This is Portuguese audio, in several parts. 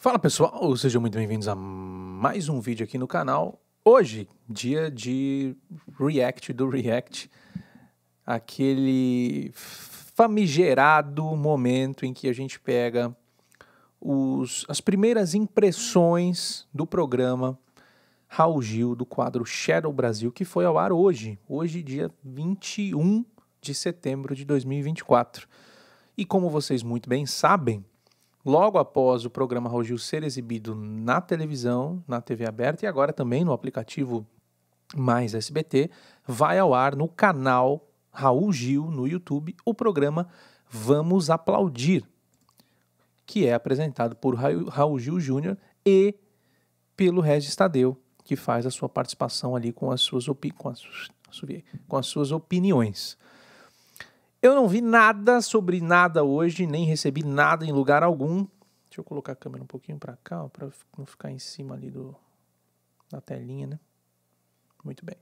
Fala pessoal, sejam muito bem-vindos a mais um vídeo aqui no canal. Hoje, dia de React do React, aquele famigerado momento em que a gente pega os, as primeiras impressões do programa Raul Gil, do quadro Shadow Brasil, que foi ao ar hoje, hoje, dia 21 de setembro de 2024. E como vocês muito bem sabem, logo após o programa Raul Gil ser exibido na televisão, na TV aberta e agora também no aplicativo Mais SBT, vai ao ar no canal Raul Gil no YouTube o programa Vamos Aplaudir, que é apresentado por Raul Gil Júnior e pelo Regis Tadeu, que faz a sua participação ali com as suas, opi com as, com as suas opiniões. Eu não vi nada sobre nada hoje, nem recebi nada em lugar algum. Deixa eu colocar a câmera um pouquinho para cá, para não ficar em cima ali do da telinha, né? Muito bem.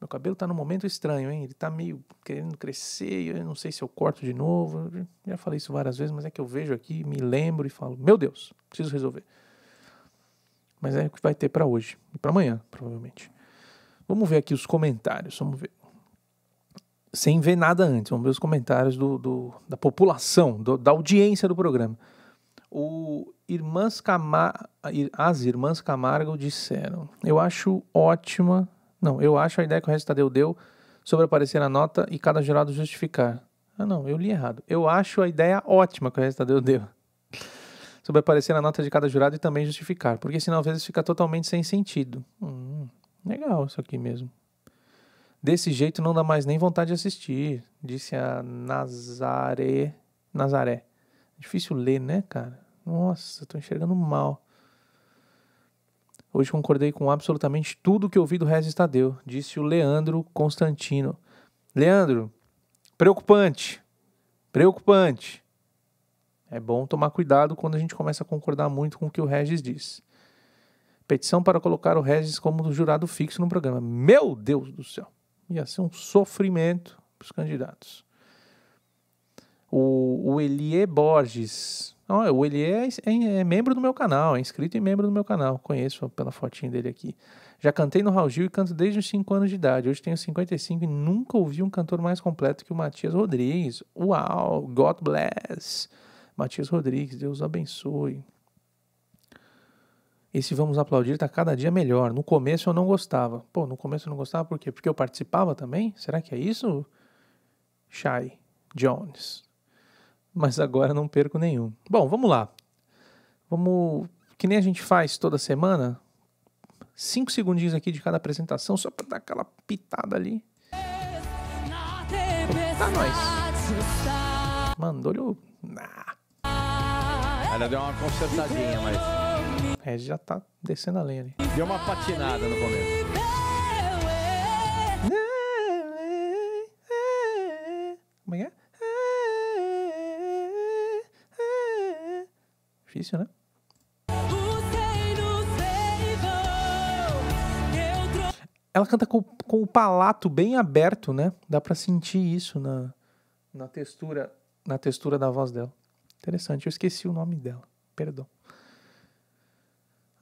Meu cabelo tá num momento estranho, hein? Ele tá meio querendo crescer, eu não sei se eu corto de novo. Eu já falei isso várias vezes, mas é que eu vejo aqui, me lembro e falo: "Meu Deus, preciso resolver". Mas é o que vai ter para hoje e para amanhã, provavelmente. Vamos ver aqui os comentários, vamos ver sem ver nada antes, vamos ver os comentários do, do da população, do, da audiência do programa. O Irmãs Camar... As Irmãs Camargo disseram: Eu acho ótima. Não, eu acho a ideia que o Restadeu deu sobre aparecer a nota e cada jurado justificar. Ah, não, eu li errado. Eu acho a ideia ótima que o Restadeu deu. sobre aparecer a nota de cada jurado e também justificar, porque senão às vezes fica totalmente sem sentido. Hum, legal isso aqui mesmo. Desse jeito não dá mais nem vontade de assistir, disse a Nazaré. Nazaré. Difícil ler, né, cara? Nossa, tô enxergando mal. Hoje concordei com absolutamente tudo que ouvi do Regis Tadeu, disse o Leandro Constantino. Leandro, preocupante. Preocupante. É bom tomar cuidado quando a gente começa a concordar muito com o que o Regis diz. Petição para colocar o Regis como jurado fixo no programa. Meu Deus do céu ia assim ser um sofrimento para os candidatos. O, o Elie Borges. Oh, o Elie é, é, é, membro do meu canal, é inscrito e membro do meu canal. Conheço pela fotinha dele aqui. Já cantei no Raul Gil e canto desde os 5 anos de idade. Hoje tenho 55 e nunca ouvi um cantor mais completo que o Matias Rodrigues. Uau! God bless! Matias Rodrigues, Deus abençoe. Esse Vamos Aplaudir está cada dia melhor. No começo eu não gostava. Pô, no começo eu não gostava por quê? Porque eu participava também? Será que é isso? Shai Jones. Mas agora não perco nenhum. Bom, vamos lá. Vamos. Que nem a gente faz toda semana. Cinco segundinhos aqui de cada apresentação, só para dar aquela pitada ali. Tá nós. Mandou-lhe o. Nah. Ela deu uma consertadinha, mas. É, já tá descendo a lenha ali. Deu uma patinada no começo. Como é que é? Difícil, né? Ela canta com, com o palato bem aberto, né? Dá para sentir isso na, na textura na textura da voz dela. Interessante, eu esqueci o nome dela. Perdão.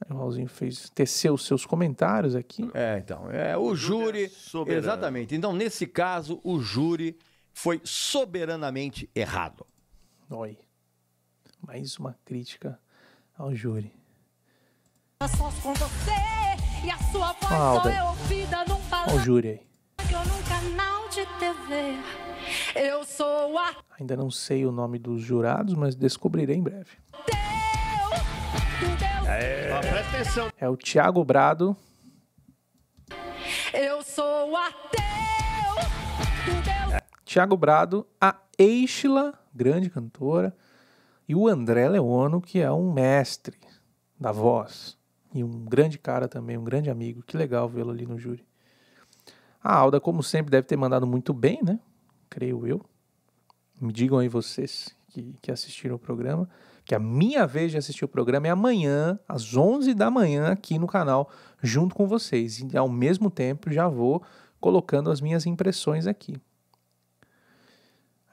O Raulzinho fez, os seus comentários aqui. É, então. É, o júri. É exatamente. Então, nesse caso, o júri foi soberanamente errado. Oi. Mais uma crítica ao júri. com você e a sua voz ah, só é ouvida num Olha o júri aí. Eu num canal de TV. Eu sou a. Ainda não sei o nome dos jurados, mas descobrirei em breve. Teu, é. Ó, presta atenção. É o Thiago Brado. Eu sou ateu. É. Thiago Brado, a Eixila, grande cantora, e o André Leono, que é um mestre da voz e um grande cara também, um grande amigo. Que legal vê-lo ali no júri. A Alda, como sempre, deve ter mandado muito bem, né? Creio eu. Me digam aí vocês que, que assistiram o programa que a minha vez de assistir o programa é amanhã, às 11 da manhã, aqui no canal, junto com vocês. E ao mesmo tempo já vou colocando as minhas impressões aqui.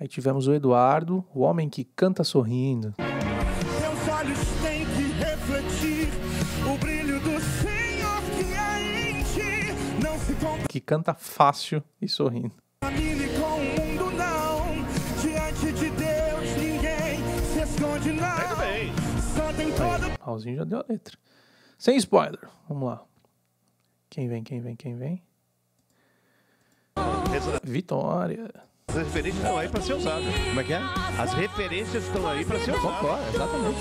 Aí tivemos o Eduardo, o homem que canta sorrindo. olhos têm que refletir o brilho do Senhor que é em ti. Não se Que canta fácil e sorrindo. Raulzinho já deu a letra. Sem spoiler. Vamos lá. Quem vem, quem vem, quem vem? Vitória. As referências estão aí para ser usadas. Como é que é? As referências estão aí para ser usadas. Concordo, exatamente.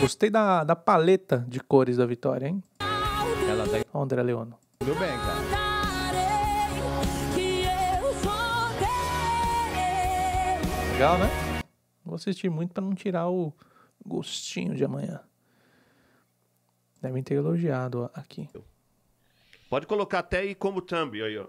Gostei da, da paleta de cores da Vitória, hein? Ela tá... André Leono. Tudo bem, cara. Legal, né? Vou assistir muito para não tirar o gostinho de amanhã. Devem ter elogiado aqui. Pode colocar até aí como thumb, aí, ó.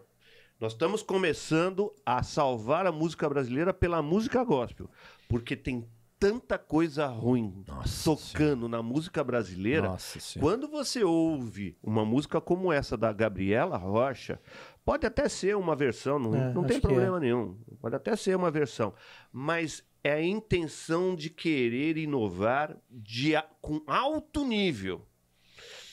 Nós estamos começando a salvar a música brasileira pela música gospel, porque tem tanta coisa ruim Nossa tocando senhora. na música brasileira. Nossa quando você ouve uma música como essa da Gabriela Rocha, Pode até ser uma versão, não, é, não tem problema é. nenhum. Pode até ser uma versão. Mas é a intenção de querer inovar de, com alto nível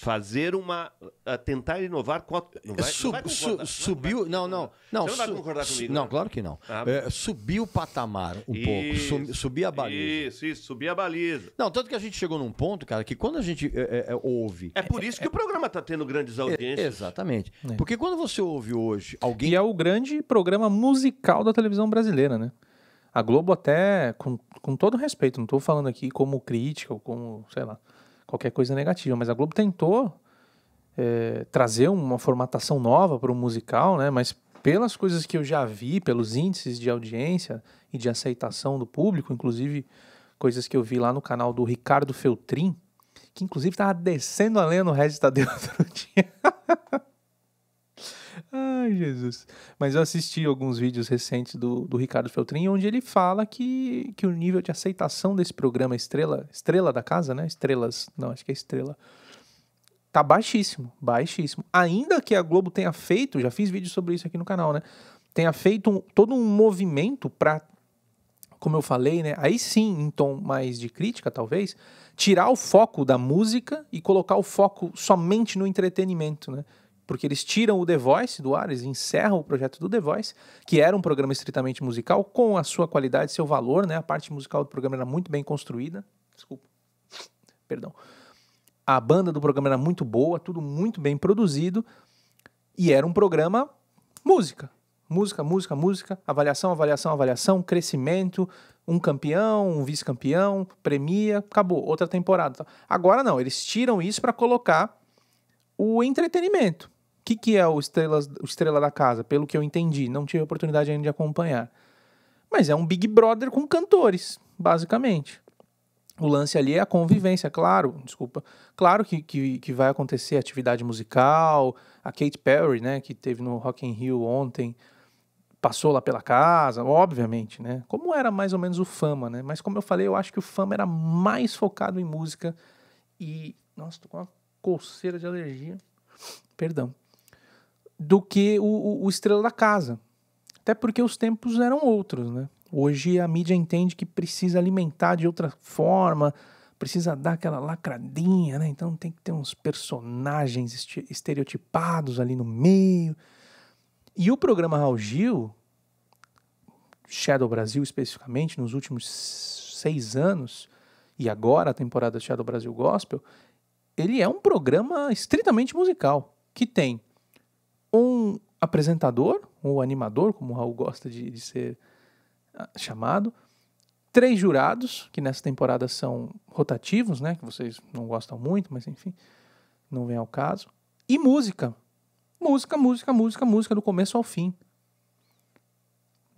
fazer uma ah, tentar inovar com a, não vai, Sub, não su, subiu não não não não, su, vai concordar comigo não né? claro que não ah, é, subiu o patamar um isso, pouco subiu subir a baliza isso isso subir a baliza não tanto que a gente chegou num ponto cara que quando a gente é, é, é ouve é por isso que o programa está tendo grandes é, audiências exatamente é. porque quando você ouve hoje alguém e é o grande programa musical da televisão brasileira né a Globo até com, com todo respeito não estou falando aqui como crítica ou como sei lá qualquer coisa negativa. Mas a Globo tentou é, trazer uma formatação nova para o musical, né? Mas pelas coisas que eu já vi, pelos índices de audiência e de aceitação do público, inclusive coisas que eu vi lá no canal do Ricardo Feltrin, que inclusive estava descendo a lenha no Regis Tadeu outro dia. Ai, Jesus. Mas eu assisti alguns vídeos recentes do, do Ricardo Feltrin, onde ele fala que, que o nível de aceitação desse programa Estrela, Estrela da Casa, né? Estrelas, não, acho que é Estrela, tá baixíssimo, baixíssimo. Ainda que a Globo tenha feito, já fiz vídeo sobre isso aqui no canal, né? Tenha feito um, todo um movimento para como eu falei, né? Aí sim, em tom mais de crítica, talvez, tirar o foco da música e colocar o foco somente no entretenimento, né? porque eles tiram o The Voice do ar, eles encerram o projeto do The Voice, que era um programa estritamente musical, com a sua qualidade, seu valor, né? A parte musical do programa era muito bem construída. Desculpa. Perdão. A banda do programa era muito boa, tudo muito bem produzido, e era um programa música. Música, música, música, avaliação, avaliação, avaliação, crescimento, um campeão, um vice-campeão, premia, acabou, outra temporada. Agora não, eles tiram isso para colocar o entretenimento que, que é o, Estrelas, o Estrela da Casa? Pelo que eu entendi, não tive a oportunidade ainda de acompanhar. Mas é um Big Brother com cantores, basicamente. O lance ali é a convivência, claro, desculpa. Claro que, que, que vai acontecer atividade musical. A Kate Perry, né, que teve no Rock in Rio ontem, passou lá pela casa, obviamente, né? Como era mais ou menos o Fama, né? Mas como eu falei, eu acho que o Fama era mais focado em música e... Nossa, tô com uma coceira de alergia. Perdão do que o, o estrela da casa. Até porque os tempos eram outros, né? Hoje a mídia entende que precisa alimentar de outra forma, precisa dar aquela lacradinha, né? Então tem que ter uns personagens estereotipados ali no meio. E o programa Raul Gil, Shadow Brasil especificamente, nos últimos seis anos, e agora a temporada Shadow Brasil Gospel, ele é um programa estritamente musical, que tem apresentador ou animador, como o Raul gosta de, de ser ah, chamado. Três jurados, que nessa temporada são rotativos, né? Que vocês não gostam muito, mas enfim, não vem ao caso. E música. Música, música, música, música, do começo ao fim.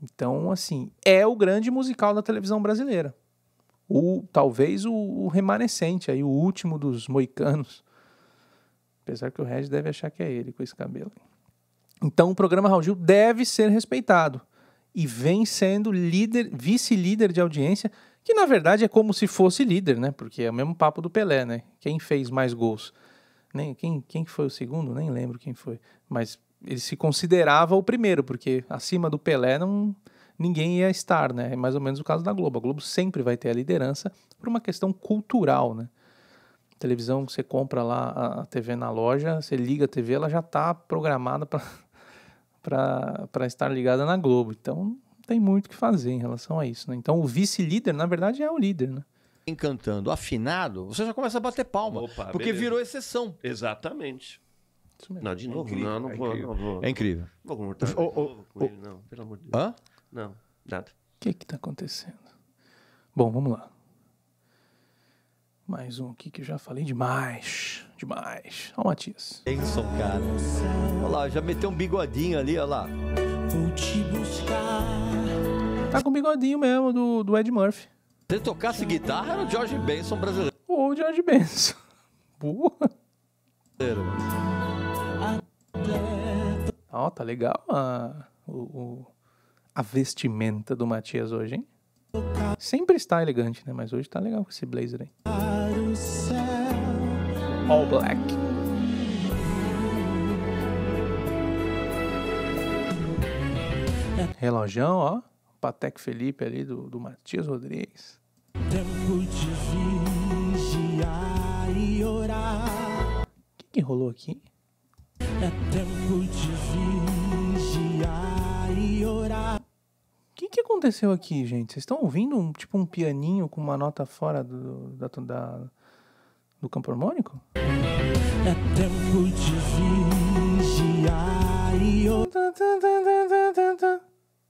Então, assim, é o grande musical da televisão brasileira. O, talvez o, o remanescente, aí, o último dos moicanos. Apesar que o Regis deve achar que é ele com esse cabelo. Então o programa Raul Gil deve ser respeitado e vem sendo líder, vice-líder de audiência, que na verdade é como se fosse líder, né? Porque é o mesmo papo do Pelé, né? Quem fez mais gols? Nem quem quem foi o segundo, nem lembro quem foi, mas ele se considerava o primeiro, porque acima do Pelé não ninguém ia estar, né? É mais ou menos o caso da Globo. A Globo sempre vai ter a liderança por uma questão cultural, né? Televisão que você compra lá a TV na loja, você liga a TV, ela já está programada para para estar ligada na Globo. Então, não tem muito o que fazer em relação a isso. Né? Então, o vice-líder, na verdade, é o líder. Né? Encantando afinado, você já começa a bater palma, Opa, porque beleza. virou exceção. Exatamente. Não, de novo, é incrível, não, não, é vou, não, vou, É incrível. Não vou oh, oh, com oh, ele, não, pelo amor de Deus. Hã? Não, nada. O que está acontecendo? Bom, vamos lá. Mais um aqui que eu já falei demais. Demais. Olha o Matias. Benson, cara. Olha lá, já meteu um bigodinho ali, olha lá. Vou te buscar. Tá com o bigodinho mesmo do, do Ed Murphy. Se ele tocasse guitarra, era o George Benson brasileiro. Ou o George Benson. Boa. Ó, oh, tá legal a, o, a vestimenta do Matias hoje, hein? Sempre está elegante, né? Mas hoje tá legal com esse blazer aí. All black. Relojão, ó. Patek Felipe ali do, do Matias Rodrigues. Tempo de vigiar e orar. O que, que rolou aqui? É tempo de aconteceu aqui, gente? Vocês estão ouvindo um, tipo um pianinho com uma nota fora do, da, da do campo harmônico? É tempo de vigiar e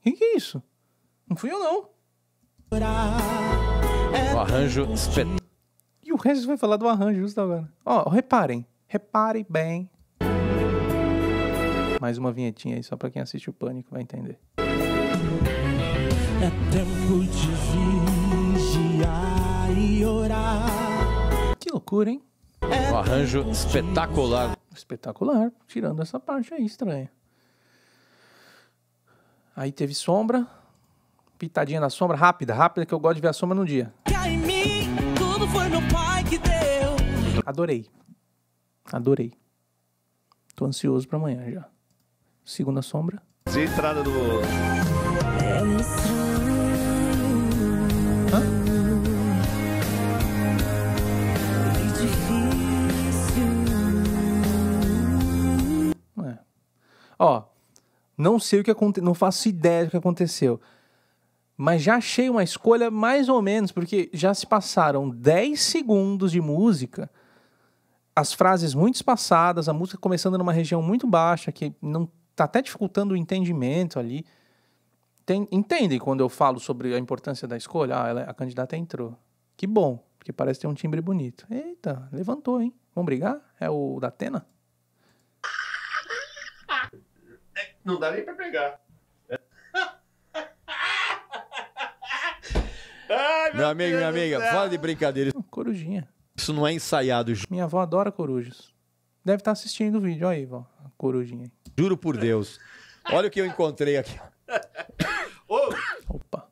Que que é isso? Não fui eu não. É o arranjo espet... E o Regis vai falar do arranjo justo agora. Ó, oh, reparem. Reparem bem. Mais uma vinhetinha aí só pra quem assiste o Pânico vai entender. É tempo de vigiar e orar. Que loucura, hein? É um arranjo espetacular. Espetacular, tirando essa parte aí estranha. Aí teve sombra. Pitadinha na sombra, rápida, rápida, que eu gosto de ver a sombra no dia. Adorei. Adorei. Tô ansioso pra amanhã já. Segunda sombra. entrada do. É Ó, não sei o que aconteceu, não faço ideia do que aconteceu. Mas já achei uma escolha mais ou menos, porque já se passaram 10 segundos de música, as frases muito espaçadas, a música começando numa região muito baixa, que não tá até dificultando o entendimento ali. Tem, entendem quando eu falo sobre a importância da escolha? Ah, ela, é, a candidata entrou. Que bom, porque parece ter um timbre bonito. Eita, levantou, hein? Vamos brigar? É o da Atena? Não dá nem pra pegar. Ai, meu, meu amigo, minha amiga, fala de brincadeira. Corujinha. Isso não é ensaiado. Minha avó adora corujos. Deve estar assistindo o vídeo. Olha aí, vó. A corujinha. Juro por Deus. Olha o que eu encontrei aqui. Oh. Opa.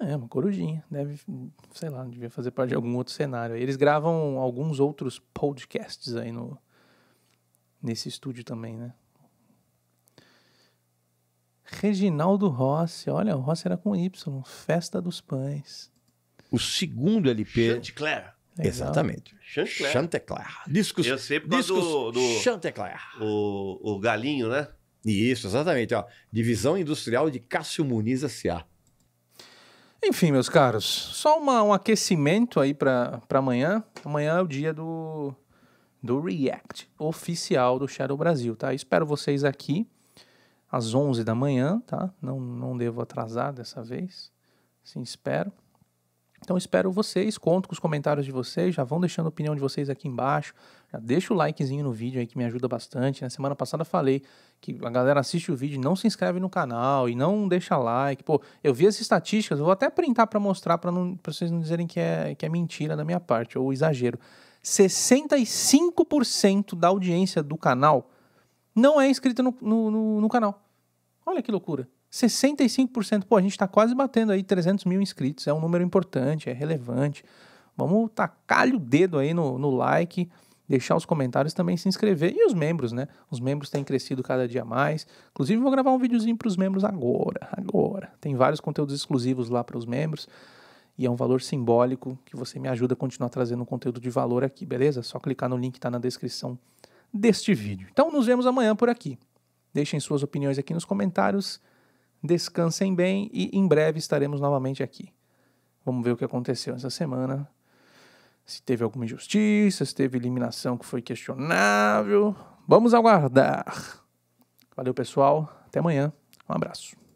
É, uma corujinha. Deve, sei lá, devia fazer parte de algum outro cenário. Eles gravam alguns outros podcasts aí no, nesse estúdio também, né? Reginaldo Rossi, olha, o Rossi era com Y, Festa dos Pães. O segundo LP. Chantecler. Exatamente. Chantecler. Chantecler. Discos. Eu sei por discos do, do O, o galinho, né? Isso, exatamente. Ó. Divisão Industrial de Cássio Muniz S.A. Enfim, meus caros, só uma, um aquecimento aí para amanhã. Amanhã é o dia do do React oficial do Shadow Brasil, tá? Espero vocês aqui às 11 da manhã, tá? Não, não devo atrasar dessa vez, sim, espero. Então espero vocês, conto com os comentários de vocês, já vão deixando a opinião de vocês aqui embaixo, já deixa o likezinho no vídeo aí que me ajuda bastante. Na né? semana passada falei que a galera assiste o vídeo, não se inscreve no canal e não deixa like. Pô, eu vi as estatísticas, vou até printar para mostrar para vocês não dizerem que é, que é mentira da minha parte ou exagero. 65% da audiência do canal não é inscrita no, no, no, no canal. Olha que loucura. 65%. Pô, a gente está quase batendo aí 300 mil inscritos. É um número importante, é relevante. Vamos tacar o dedo aí no, no like, deixar os comentários também se inscrever. E os membros, né? Os membros têm crescido cada dia mais. Inclusive, vou gravar um videozinho para os membros agora. Agora. Tem vários conteúdos exclusivos lá para os membros e é um valor simbólico que você me ajuda a continuar trazendo conteúdo de valor aqui, beleza? Só clicar no link que está na descrição deste vídeo. Então nos vemos amanhã por aqui. Deixem suas opiniões aqui nos comentários, descansem bem e em breve estaremos novamente aqui. Vamos ver o que aconteceu essa semana. Se teve alguma injustiça, se teve eliminação que foi questionável. Vamos aguardar. Valeu, pessoal. Até amanhã. Um abraço.